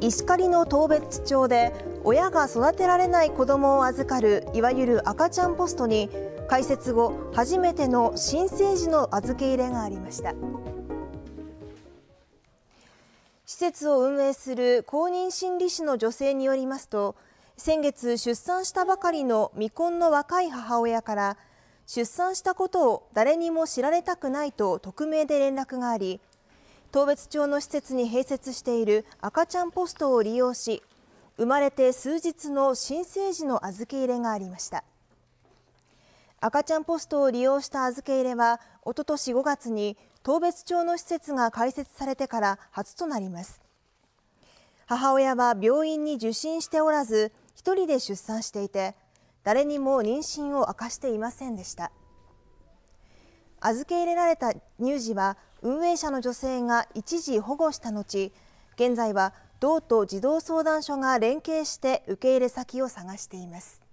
石狩の当別町で親が育てられない子どもを預かるいわゆる赤ちゃんポストに開設後初めての新生児の預け入れがありました施設を運営する公認心理師の女性によりますと先月出産したばかりの未婚の若い母親から出産したことを誰にも知られたくないと匿名で連絡があり当別町の施設に併設している赤ちゃんポストを利用し生まれて数日の新生児の預け入れがありました赤ちゃんポストを利用した預け入れはおととし5月に当別町の施設が開設されてから初となります母親は病院に受診しておらず1人で出産していて誰にも妊娠を明かしていませんでした預け入れられた乳児は運営者の女性が一時保護した後現在は道と児童相談所が連携して受け入れ先を探しています。